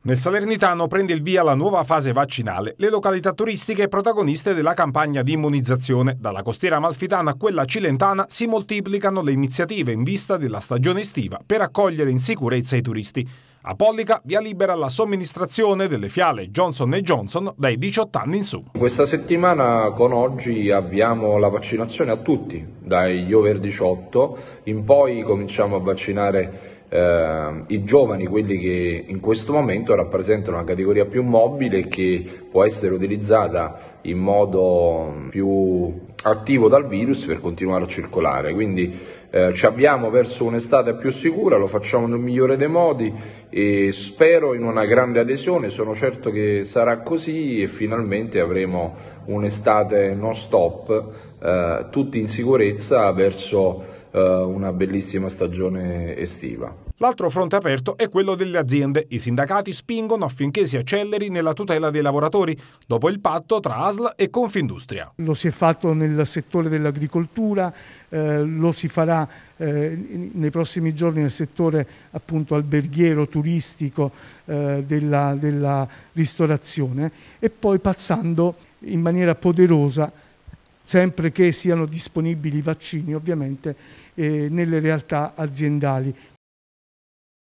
Nel Salernitano prende il via la nuova fase vaccinale, le località turistiche protagoniste della campagna di immunizzazione. Dalla costiera amalfitana a quella cilentana si moltiplicano le iniziative in vista della stagione estiva per accogliere in sicurezza i turisti. A Pollica via libera la somministrazione delle fiale Johnson Johnson dai 18 anni in su. Questa settimana con oggi avviamo la vaccinazione a tutti, dagli over 18 in poi cominciamo a vaccinare eh, i giovani, quelli che in questo momento rappresentano una categoria più mobile che può essere utilizzata in modo mm, più attivo dal virus per continuare a circolare. Quindi eh, ci avviamo verso un'estate più sicura, lo facciamo nel migliore dei modi e spero in una grande adesione, sono certo che sarà così e finalmente avremo un'estate non stop, eh, tutti in sicurezza verso eh, una bellissima stagione estiva. L'altro fronte aperto è quello delle aziende. I sindacati spingono affinché si acceleri nella tutela dei lavoratori dopo il patto tra ASL e Confindustria. Lo si è fatto nel settore dell'agricoltura, eh, lo si farà eh, nei prossimi giorni nel settore appunto alberghiero, turistico, eh, della, della ristorazione e poi passando in maniera poderosa sempre che siano disponibili i vaccini ovviamente eh, nelle realtà aziendali.